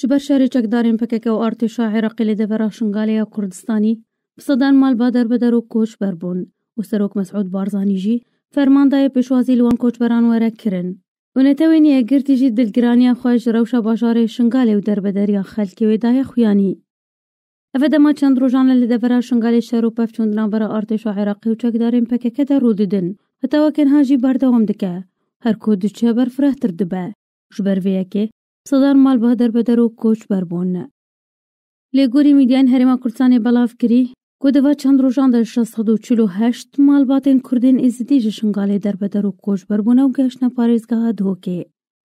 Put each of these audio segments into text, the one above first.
ji ber şerê çekdarên pekeke û artêşa Iraqê lê devera şingaliya Kurdistanî bi sedan mal bader beder û koç berbûn û serok Mesud Barzanî jî fermandayê pêşwazî li wan koçberan were kirin. Unetewên yegirtî jî dilgiraniya xwe ji rewşa bajarê şingalê û derbederiya xelkê wê daye xuyanî. Ev dema çend rojan li devera şingalê şer û pev çûndiran bera artêşa Iraqê û çekdarên pekeke de rû didin. Heta wekin ha jî berdewam dike. Her ku diçe berfirehtir dibe. Ji ber vê yekê سەدار ماڵ بە دەربەدەر و کۆچ بەربوون لێگۆری میدیان هەرێما کورسانی بەڵاو کردی گۆدەوا چەند ڕۆژان دە 1648 ماڵباتێن کوردین ئیزدیژە شنگالێ دەربەدەر و کۆش بەربوونە و گەشتە پارێزگاها دۆکێ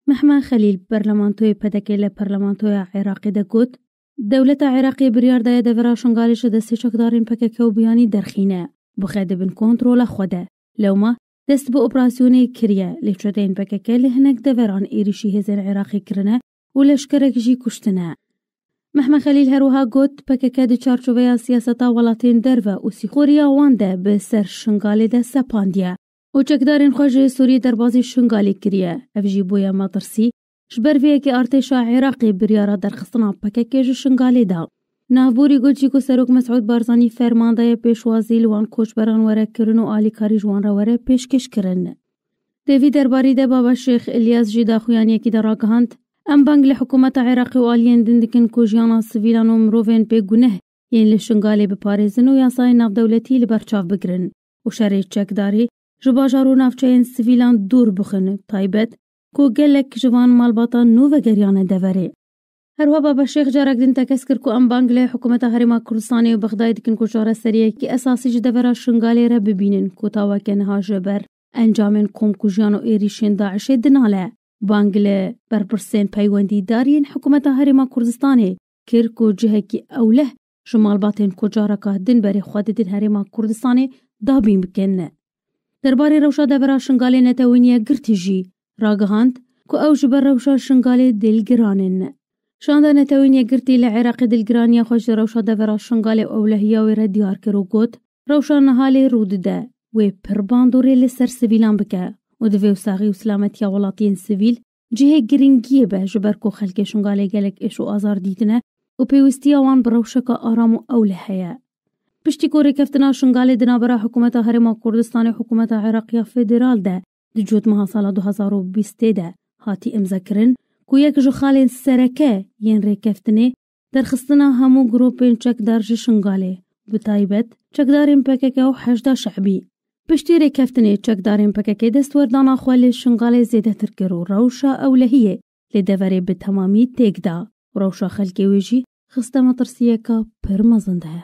مەحمان خەلیل پەرلەمانتۆی پەدەکەی لە پەرلەمانتۆیە عێراقی دەگوت دەولەتە عێراقی بریاردایە دەڤرا شنگالیشە دەسێ چەکدارین پەکەکە و بیانی دەرخینە بخێ دەبن کۆنتترۆلە خۆدە لەومە دەست بە ئۆپراسسیۆنەی کریە لێچۆدەین بەکەکە لە هەنەک دەڤران ئێریشی هێزن عێراقی کردنە و لەشکەرەکژی کوشتنە. مەحمە خەلیل هەروها گوت پەکەکە دە چارچۆڤەیە سیاسەتا وڵاتێن دەرە و سیخۆریا واندە بە سەر شنگالێدا سەپاندە و چەکدارین خۆژێ سووری دەربازی شنگالی کریە ئەفژی بۆیە ارتشا شبەرڤەیەکی ئارتێشا عێراقی بریاە جو پەکەکێژ شنگالێدا ناوبوری گوچی کو سروک مسعود بارزانی فرمانده وان لوان کوچبران وره کرن و آلی کاری جوان را وره پیش کش کرن. دیوی درباری ده بابا شیخ الیاس جی یکی در آگهاند ام بانگ لحکومت عراقی و آلین دندکن کو جیانا سویلان و مروفین پی گونه یین لشنگالی بپارزن و یاسای ناف دولتی لبرچاف بگرن و شرح چکداری جباجارو نافچین سویلان دور بخن تایبت کو گلک جوان مالباتا نو و هەروە بەشێخ جارێکدن تەکەسکرد و ئەم بانگ لای حکوومەتە هەرێما کوردستانی و بەخدایدکن کوشارە سەریەکی ئەساسیش دەبەرە شنگالێرە ببینن کۆتاواکەنها ژەبەر ئەنجامن کۆمکوژیان و ئێریشێن داعشێ دناڵێ بانگ لە بەرپرسێن پەیوەندی دارین حکوومەتە هەرێما کوردستانی کرد و جهەکی ئەولە ژمالباتێن کۆجارەکە دن بەرێ خواددن هەرێما کوردستانی دابین بکەنە دەربارەی ڕەوشە دەبەرا شنگالێ نەتەوەنیە گرتیژی ڕاگەهاند کو ئەو ji ber rewşa şingalê dêlgiranên شاندا نتوين يجرتي لعراق دل جرانيا خوش روشادا ورا شنغالي أولهيا ورا ديار كرو قوت روشان نهالي رود دا وي پر باندوري لسر سبيلان بكا ودفيو ساغي وسلامتيا ولاتين سبيل جهي گرنگيه با جباركو خلق شنغالي غالك إشو أزار ديتنا و پيوستيا وان بروشكا آرامو أولهيا پشتی کوری کفتنا شنگالی دنابرا حکومت هرما کردستان حکومت عراقی فدرال ده دجوت مها سال 2020 ده هاتی امزا کرن گویەک ji xalên sereke yên rêkeftinê derxistina hemû grûpên çekdar ji şingalê bi taybet çekdarên pekeke û hejda şehbî Piştî rêkeftinê çekdarên pekekê destwerdana xwe lê şingalê zêdetir kir û rewşa ewlehiyê lê deverê bi temamî têk da rewşa xelkê wê jî xiste metirsiyeka pir mezin de